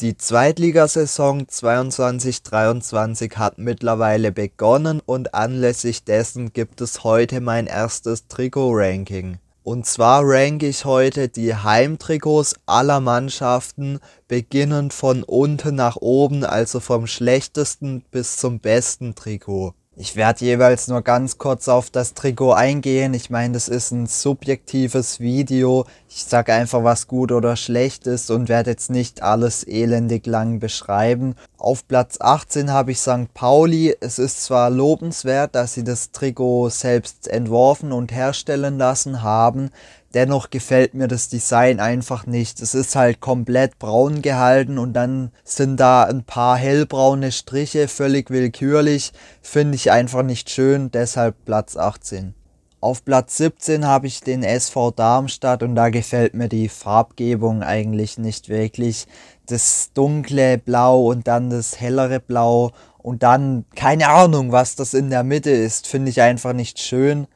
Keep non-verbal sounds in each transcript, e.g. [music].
Die Zweitligasaison 22-23 hat mittlerweile begonnen und anlässlich dessen gibt es heute mein erstes Trikot-Ranking. Und zwar ranke ich heute die Heimtrikots aller Mannschaften, beginnend von unten nach oben, also vom schlechtesten bis zum besten Trikot. Ich werde jeweils nur ganz kurz auf das Trikot eingehen. Ich meine, das ist ein subjektives Video. Ich sage einfach, was gut oder schlecht ist und werde jetzt nicht alles elendig lang beschreiben. Auf Platz 18 habe ich St. Pauli. Es ist zwar lobenswert, dass sie das Trikot selbst entworfen und herstellen lassen haben, Dennoch gefällt mir das Design einfach nicht. Es ist halt komplett braun gehalten und dann sind da ein paar hellbraune Striche, völlig willkürlich. Finde ich einfach nicht schön, deshalb Platz 18. Auf Platz 17 habe ich den SV Darmstadt und da gefällt mir die Farbgebung eigentlich nicht wirklich. Das dunkle Blau und dann das hellere Blau und dann keine Ahnung, was das in der Mitte ist, finde ich einfach nicht schön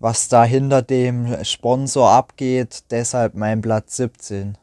was da hinter dem Sponsor abgeht, deshalb mein Platz 17.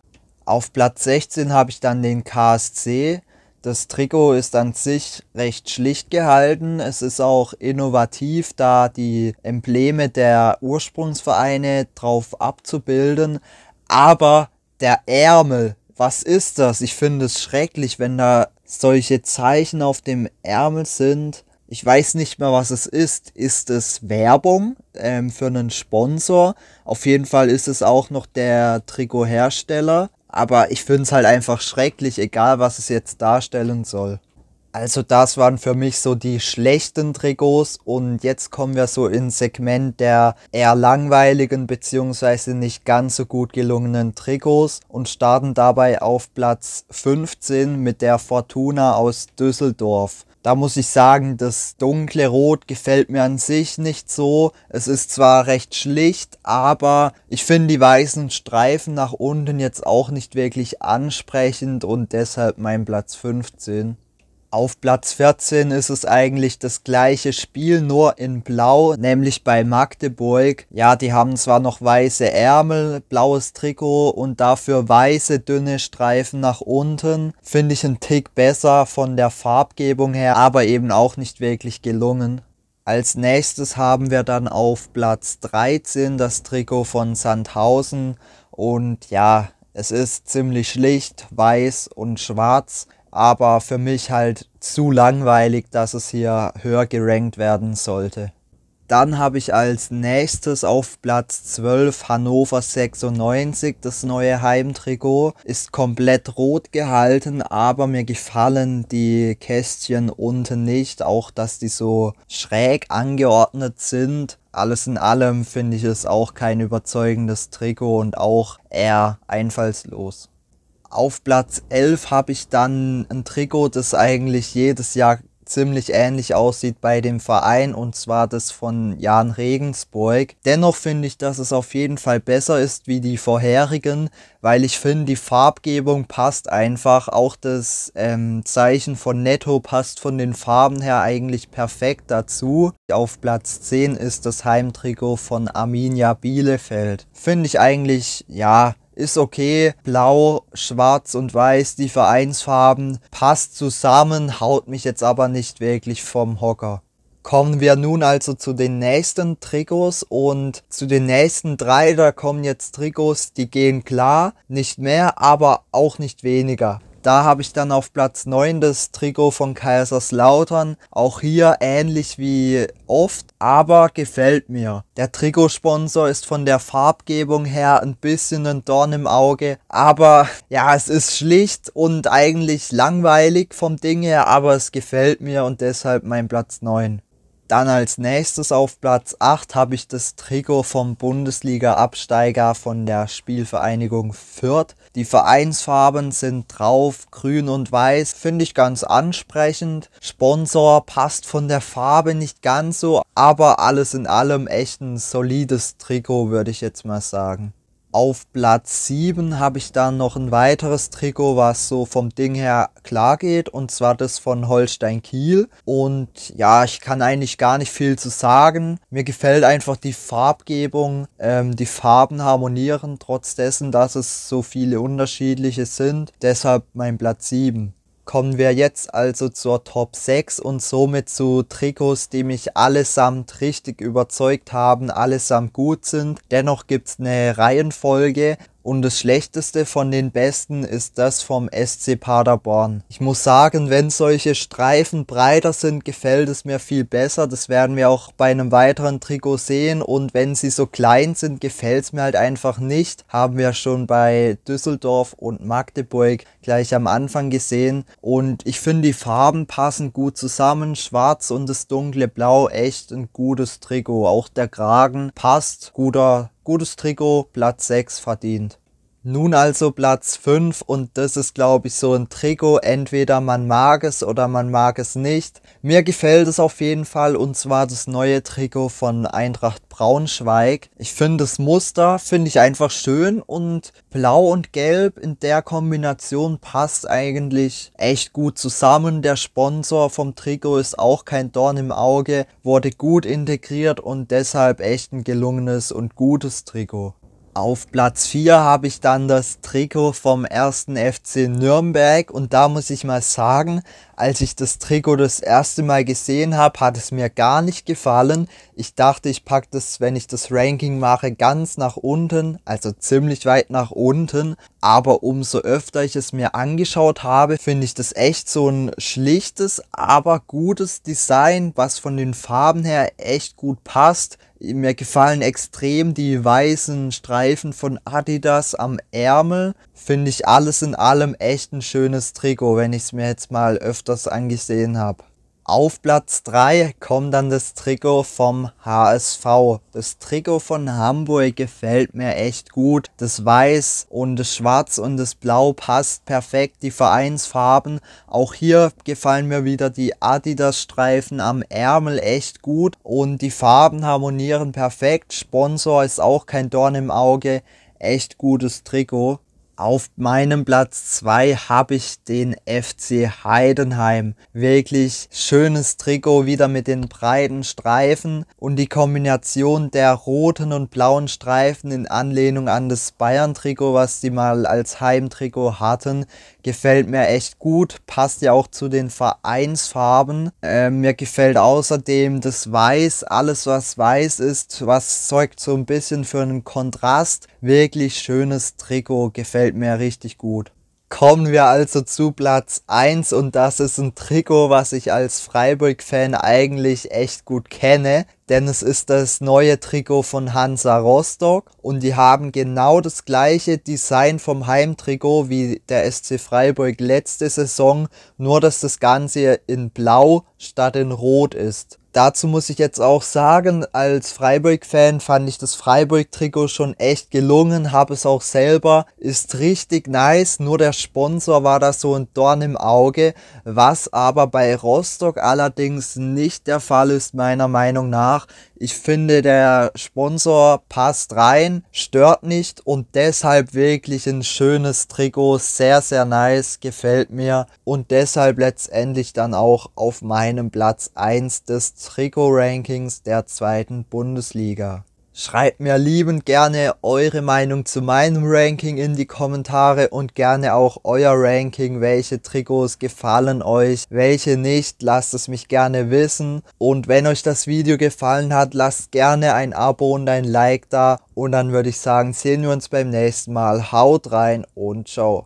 Auf Platz 16 habe ich dann den KSC. Das Trikot ist an sich recht schlicht gehalten. Es ist auch innovativ, da die Embleme der Ursprungsvereine drauf abzubilden. Aber der Ärmel, was ist das? Ich finde es schrecklich, wenn da solche Zeichen auf dem Ärmel sind. Ich weiß nicht mehr, was es ist. Ist es Werbung ähm, für einen Sponsor? Auf jeden Fall ist es auch noch der Trikothersteller. Aber ich finde es halt einfach schrecklich, egal was es jetzt darstellen soll. Also das waren für mich so die schlechten Trikots und jetzt kommen wir so ins Segment der eher langweiligen bzw. nicht ganz so gut gelungenen Trikots und starten dabei auf Platz 15 mit der Fortuna aus Düsseldorf. Da muss ich sagen, das dunkle Rot gefällt mir an sich nicht so. Es ist zwar recht schlicht, aber ich finde die weißen Streifen nach unten jetzt auch nicht wirklich ansprechend und deshalb mein Platz 15. Auf Platz 14 ist es eigentlich das gleiche Spiel, nur in Blau, nämlich bei Magdeburg. Ja, die haben zwar noch weiße Ärmel, blaues Trikot und dafür weiße dünne Streifen nach unten. Finde ich einen Tick besser von der Farbgebung her, aber eben auch nicht wirklich gelungen. Als nächstes haben wir dann auf Platz 13 das Trikot von Sandhausen und ja, es ist ziemlich schlicht, weiß und schwarz aber für mich halt zu langweilig, dass es hier höher gerankt werden sollte. Dann habe ich als nächstes auf Platz 12 Hannover 96. Das neue Heimtrikot ist komplett rot gehalten, aber mir gefallen die Kästchen unten nicht. Auch, dass die so schräg angeordnet sind. Alles in allem finde ich es auch kein überzeugendes Trikot und auch eher einfallslos auf Platz 11 habe ich dann ein Trikot, das eigentlich jedes Jahr ziemlich ähnlich aussieht bei dem Verein und zwar das von Jan Regensburg. Dennoch finde ich, dass es auf jeden Fall besser ist wie die vorherigen, weil ich finde, die Farbgebung passt einfach. Auch das ähm, Zeichen von Netto passt von den Farben her eigentlich perfekt dazu. Auf Platz 10 ist das Heimtrikot von Arminia Bielefeld. Finde ich eigentlich, ja, ist okay. Blau, Schwarz und Weiß, die Vereinsfarben, passt zusammen, haut mich jetzt aber nicht wirklich vom Hocker. Kommen wir nun also zu den nächsten Trikots und zu den nächsten drei, da kommen jetzt Trikots, die gehen klar, nicht mehr, aber auch nicht weniger. Da habe ich dann auf Platz 9 das Trikot von Kaiserslautern. Auch hier ähnlich wie oft, aber gefällt mir. Der Trikotsponsor ist von der Farbgebung her ein bisschen ein Dorn im Auge, aber [laughs] ja, es ist schlicht und eigentlich langweilig vom Ding her, aber es gefällt mir und deshalb mein Platz 9. Dann als nächstes auf Platz 8 habe ich das Trikot vom Bundesliga-Absteiger von der Spielvereinigung Fürth. Die Vereinsfarben sind drauf, grün und weiß, finde ich ganz ansprechend. Sponsor passt von der Farbe nicht ganz so, aber alles in allem echt ein solides Trikot, würde ich jetzt mal sagen. Auf Platz 7 habe ich dann noch ein weiteres Trikot, was so vom Ding her klar geht, und zwar das von Holstein Kiel. Und ja, ich kann eigentlich gar nicht viel zu sagen. Mir gefällt einfach die Farbgebung. Ähm, die Farben harmonieren, trotz dessen, dass es so viele unterschiedliche sind. Deshalb mein Platz 7 kommen wir jetzt also zur Top 6 und somit zu Trikots, die mich allesamt richtig überzeugt haben, allesamt gut sind. Dennoch gibt es eine Reihenfolge und das schlechteste von den besten ist das vom SC Paderborn. Ich muss sagen, wenn solche Streifen breiter sind, gefällt es mir viel besser. Das werden wir auch bei einem weiteren Trikot sehen. Und wenn sie so klein sind, gefällt es mir halt einfach nicht. Haben wir schon bei Düsseldorf und Magdeburg gleich am Anfang gesehen. Und ich finde, die Farben passen gut zusammen. Schwarz und das dunkle Blau echt ein gutes Trikot. Auch der Kragen passt. Guter gutes Trikot, Platz 6 verdient. Nun also Platz 5 und das ist glaube ich so ein Trikot, entweder man mag es oder man mag es nicht. Mir gefällt es auf jeden Fall und zwar das neue Trikot von Eintracht Braunschweig. Ich finde das Muster, finde ich einfach schön und blau und gelb in der Kombination passt eigentlich echt gut zusammen. Der Sponsor vom Trikot ist auch kein Dorn im Auge, wurde gut integriert und deshalb echt ein gelungenes und gutes Trikot. Auf Platz 4 habe ich dann das Trikot vom ersten FC Nürnberg und da muss ich mal sagen, als ich das Trikot das erste Mal gesehen habe, hat es mir gar nicht gefallen. Ich dachte, ich packe das, wenn ich das Ranking mache, ganz nach unten, also ziemlich weit nach unten. Aber umso öfter ich es mir angeschaut habe, finde ich das echt so ein schlichtes, aber gutes Design, was von den Farben her echt gut passt. Mir gefallen extrem die weißen Streifen von Adidas am Ärmel. Finde ich alles in allem echt ein schönes Trikot, wenn ich es mir jetzt mal öfter öfters angesehen habe. Auf Platz 3 kommt dann das Trikot vom HSV. Das Trikot von Hamburg gefällt mir echt gut. Das Weiß und das Schwarz und das Blau passt perfekt, die Vereinsfarben. Auch hier gefallen mir wieder die Adidas-Streifen am Ärmel echt gut und die Farben harmonieren perfekt. Sponsor ist auch kein Dorn im Auge. Echt gutes Trikot. Auf meinem Platz 2 habe ich den FC Heidenheim. Wirklich schönes Trikot wieder mit den breiten Streifen und die Kombination der roten und blauen Streifen in Anlehnung an das Bayern-Trikot, was die mal als Heimtrikot hatten, gefällt mir echt gut. Passt ja auch zu den Vereinsfarben. Äh, mir gefällt außerdem das Weiß. Alles, was weiß ist, was zeugt so ein bisschen für einen Kontrast. Wirklich schönes Trikot. Gefällt gefällt mir richtig gut. Kommen wir also zu Platz 1 und das ist ein Trikot, was ich als Freiburg-Fan eigentlich echt gut kenne, denn es ist das neue Trikot von Hansa Rostock und die haben genau das gleiche Design vom Heimtrikot wie der SC Freiburg letzte Saison, nur dass das Ganze in blau statt in rot ist. Dazu muss ich jetzt auch sagen, als Freiburg-Fan fand ich das Freiburg-Trikot schon echt gelungen, habe es auch selber, ist richtig nice, nur der Sponsor war da so ein Dorn im Auge, was aber bei Rostock allerdings nicht der Fall ist, meiner Meinung nach. Ich finde, der Sponsor passt rein, stört nicht und deshalb wirklich ein schönes Trikot, sehr, sehr nice, gefällt mir und deshalb letztendlich dann auch auf meinem Platz 1 des Trikot-Rankings der zweiten Bundesliga. Schreibt mir liebend gerne eure Meinung zu meinem Ranking in die Kommentare und gerne auch euer Ranking. Welche Trikots gefallen euch, welche nicht? Lasst es mich gerne wissen. Und wenn euch das Video gefallen hat, lasst gerne ein Abo und ein Like da. Und dann würde ich sagen, sehen wir uns beim nächsten Mal. Haut rein und ciao.